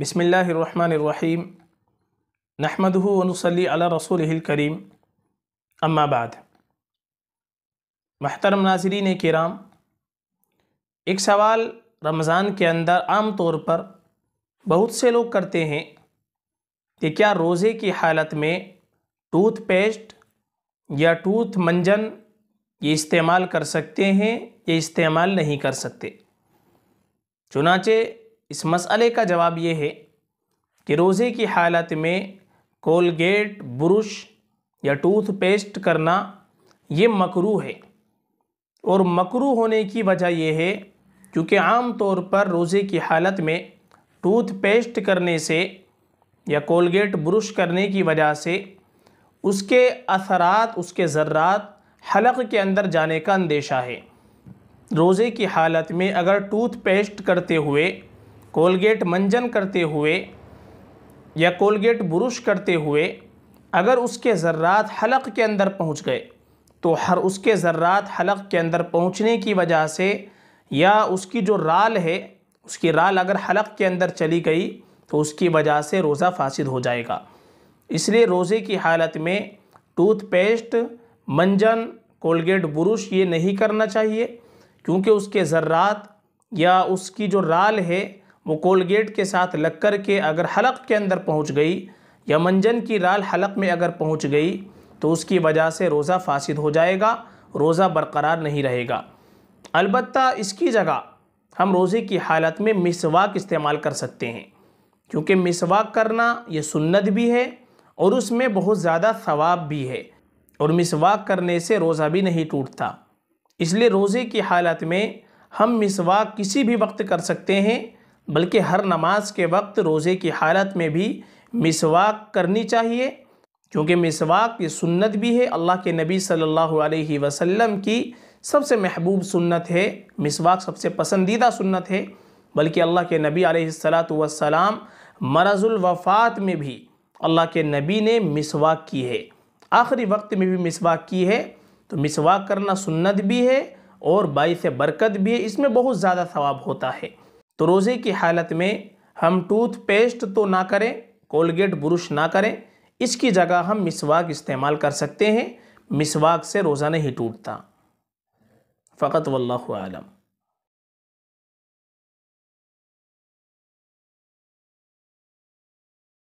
बसमीम अला रसूल करीम अम्माबाद महतरम नाजरीन कराम एक सवाल रमज़ान के अंदर आम तौर पर बहुत से लोग करते हैं कि क्या रोज़े की हालत में टूथपेस्ट या टूथ मंजन ये इस्तेमाल कर सकते हैं या इस्तेमाल नहीं कर सकते चुनाचे इस मसले का जवाब ये है कि रोज़े की हालत में कोलगेट ब्रश या टूथपेस्ट करना ये मकरू है और मकरू होने की वजह यह है क्योंकि आम तौर पर रोज़े की हालत में टूथपेस्ट करने से या कोलगेट ब्रश करने की वजह से उसके असरात उसके ज़र्रात हलक के अंदर जाने का अंदेशा है रोज़े की हालत में अगर टूथपेस्ट करते हुए कोलगेट मंजन करते हुए या कोलगेट बुरुश करते हुए अगर उसके ज़र्रात हलक के अंदर पहुंच गए तो हर उसके ज़र्रात हलक के अंदर पहुंचने की वजह से या उसकी जो राल है उसकी राल अगर हलक के अंदर चली गई तो उसकी वजह से रोज़ा फासिद हो जाएगा इसलिए रोज़े की हालत में टूथपेस्ट मंजन कोलगेट बुरुश ये नहीं करना चाहिए क्योंकि उसके ज़र्रात या उसकी जो राल है वो कोलगेट के साथ लग कर के अगर हलक के अंदर पहुँच गई या मंजन की राल हलक में अगर पहुँच गई तो उसकी वजह से रोज़ा फासिद हो जाएगा रोज़ा बरकरार नहीं रहेगा अलबत् इसकी जगह हम रोज़े की हालत में मिसवाक इस्तेमाल कर सकते हैं क्योंकि मिसवाक करना ये सुन्नत भी है और उसमें बहुत ज़्यादा सवाब भी है और मिसवाक करने से रोज़ा भी नहीं टूटता इसलिए रोज़े की हालत में हम मिसवाक किसी भी वक्त कर सकते हैं बल्कि हर नमाज के वक्त रोज़े की हालत में भी मिसवाक करनी चाहिए क्योंकि मिसवाक ये सुन्नत भी है अल्लाह के नबी सल्लल्लाहु अलैहि वसल्लम की सबसे महबूब सुन्नत है मिसवाक सबसे पसंदीदा सुन्नत है बल्कि अल्लाह के नबी सलाम मरजुलवफ़ात में भी अल्लाह के नबी ने मिसवाक की है आखिरी वक्त में भी मिसवाक की है तो मिसवाक करना सुन्नत भी है और बायस बरकत भी है इसमें बहुत ज़्यादा सवाब होता है तो रोज़े की हालत में हम टूथपेस्ट तो ना करें कोलगेट ब्रश ना करें इसकी जगह हम मिसवाक इस्तेमाल कर सकते हैं मिसवाक से रोज़ा नहीं टूटता फ़कत वल्लम